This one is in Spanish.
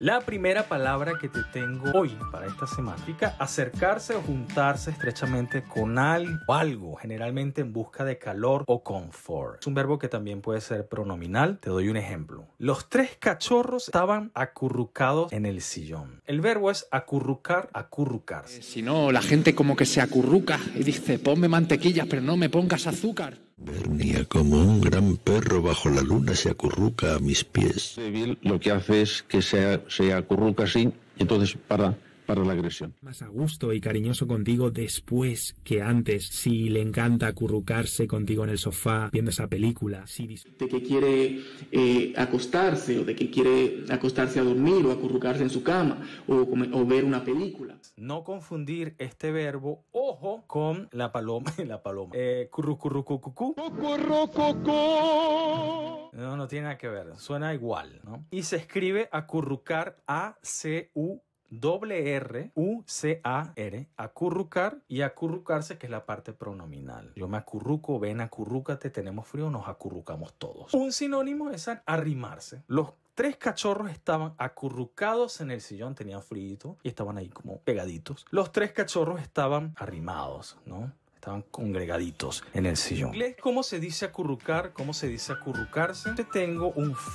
La primera palabra que te tengo hoy para esta semántica, acercarse o juntarse estrechamente con algo, o algo, generalmente en busca de calor o confort. Es un verbo que también puede ser pronominal. Te doy un ejemplo. Los tres cachorros estaban acurrucados en el sillón. El verbo es acurrucar, acurrucarse. Eh, si no, la gente como que se acurruca y dice, ponme mantequillas pero no me pongas azúcar. Bernia, como un gran perro bajo la luna, se acurruca a mis pies. Lo que hace es que se, se acurruca así, y entonces para para la agresión. Más a gusto y cariñoso contigo después que antes, si le encanta acurrucarse contigo en el sofá viendo esa película. De que quiere eh, acostarse o de que quiere acostarse a dormir o acurrucarse en su cama o, ver una película. No confundir este verbo, ojo, con la paloma. la paloma. Eh, no, no tiene nada que ver. Suena igual, ¿no? Y se escribe acurrucar A-C-U r U-C-A-R, acurrucar y acurrucarse, que es la parte pronominal. Yo me acurruco, ven, acurrúcate, tenemos frío, nos acurrucamos todos. Un sinónimo es arrimarse. Los Tres cachorros estaban acurrucados en el sillón, tenían frío y estaban ahí como pegaditos. Los tres cachorros estaban arrimados, ¿no? Estaban congregaditos en el sillón. ¿Cómo se dice acurrucar? ¿Cómo se dice acurrucarse? Te tengo un